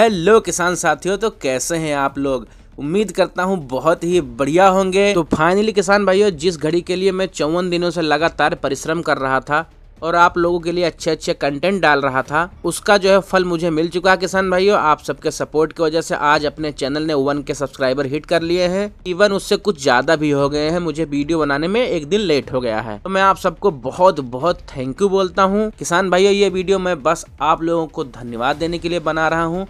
hello किसान साथियों तो कैसे हैं आप लोग उम्मीद करता हूँ बहुत ही बढ़िया होंगे तो फाइनली किसान भाइयों जिस घड़ी के लिए मैं चौवन दिनों से लगातार परिश्रम कर रहा था और आप लोगों के लिए अच्छे अच्छे कंटेंट डाल रहा था उसका जो है फल मुझे मिल चुका किसान भाइयों आप सबके सपोर्ट की वजह से आज अपने चैनल ने वन के सब्सक्राइबर हिट कर लिए हैं इवन उससे कुछ ज्यादा भी हो गए हैं मुझे वीडियो बनाने में एक दिन लेट हो गया है तो मैं आप सबको बहुत बहुत थैंक यू बोलता हूँ किसान भाइयों ये वीडियो मैं बस आप लोगों को धन्यवाद देने के लिए बना रहा हूँ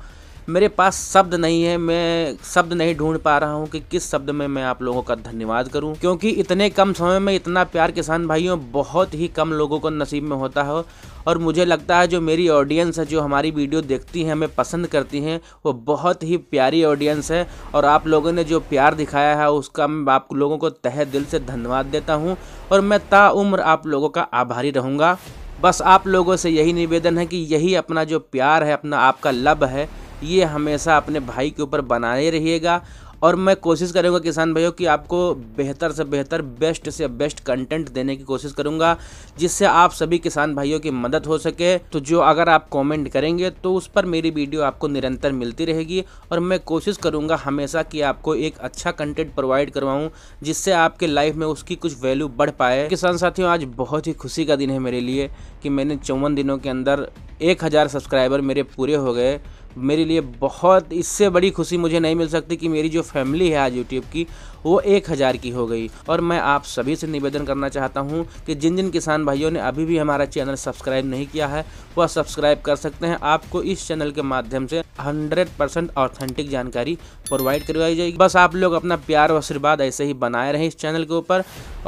मेरे पास शब्द नहीं है मैं शब्द नहीं ढूंढ पा रहा हूँ कि किस शब्द में मैं आप लोगों का धन्यवाद करूँ क्योंकि इतने कम समय में इतना प्यार किसान भाइयों बहुत ही कम लोगों को नसीब में होता है और मुझे लगता है जो मेरी ऑडियंस है जो हमारी वीडियो देखती हैं हमें पसंद करती हैं वो बहुत ही प्यारी ऑडियंस है और आप लोगों ने जो प्यार दिखाया है उसका मैं आप लोगों को तहे दिल से धन्यवाद देता हूँ और मैं ताउम्र आप लोगों का आभारी रहूँगा बस आप लोगों से यही निवेदन है कि यही अपना जो प्यार है अपना आपका लब है ये हमेशा अपने भाई के ऊपर बनाए रहिएगा और मैं कोशिश करूँगा किसान भाइयों कि आपको बेहतर से बेहतर बेस्ट से बेस्ट कंटेंट देने की कोशिश करूँगा जिससे आप सभी किसान भाइयों की मदद हो सके तो जो अगर आप कमेंट करेंगे तो उस पर मेरी वीडियो आपको निरंतर मिलती रहेगी और मैं कोशिश करूँगा हमेशा कि आपको एक अच्छा कंटेंट प्रोवाइड करवाऊँ जिससे आपके लाइफ में उसकी कुछ वैल्यू बढ़ पाए किसान साथियों आज बहुत ही खुशी का दिन है मेरे लिए कि मैंने चौवन दिनों के अंदर एक हज़ार सब्सक्राइबर मेरे पूरे हो गए मेरे लिए बहुत इससे बड़ी खुशी मुझे नहीं मिल सकती कि मेरी जो फैमिली है आज यूट्यूब की वो एक हज़ार की हो गई और मैं आप सभी से निवेदन करना चाहता हूँ कि जिन जिन किसान भाइयों ने अभी भी हमारा चैनल सब्सक्राइब नहीं किया है वह सब्सक्राइब कर सकते हैं आपको इस चैनल के माध्यम से हंड्रेड परसेंट ऑथेंटिक जानकारी प्रोवाइड करवाई जाएगी बस आप लोग अपना प्यार और आशीर्वाद ऐसे ही बनाए रहें इस चैनल के ऊपर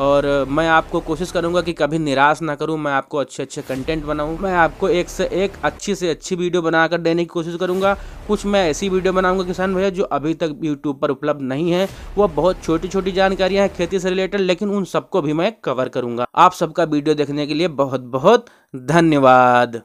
और मैं आपको कोशिश करूँगा कि कभी निराश ना करूँ मैं आपको अच्छे अच्छे कंटेंट बनाऊँ मैं आपको एक से एक अच्छी से अच्छी वीडियो बनाकर देने की कोशिश करूँ करूँगा कुछ मैं ऐसी वीडियो बनाऊंगा किसान भैया जो अभी तक यूट्यूब पर उपलब्ध नहीं है वह बहुत छोटी छोटी जानकारियां हैं खेती से रिलेटेड लेकिन उन सबको भी मैं कवर करूंगा आप सबका वीडियो देखने के लिए बहुत बहुत धन्यवाद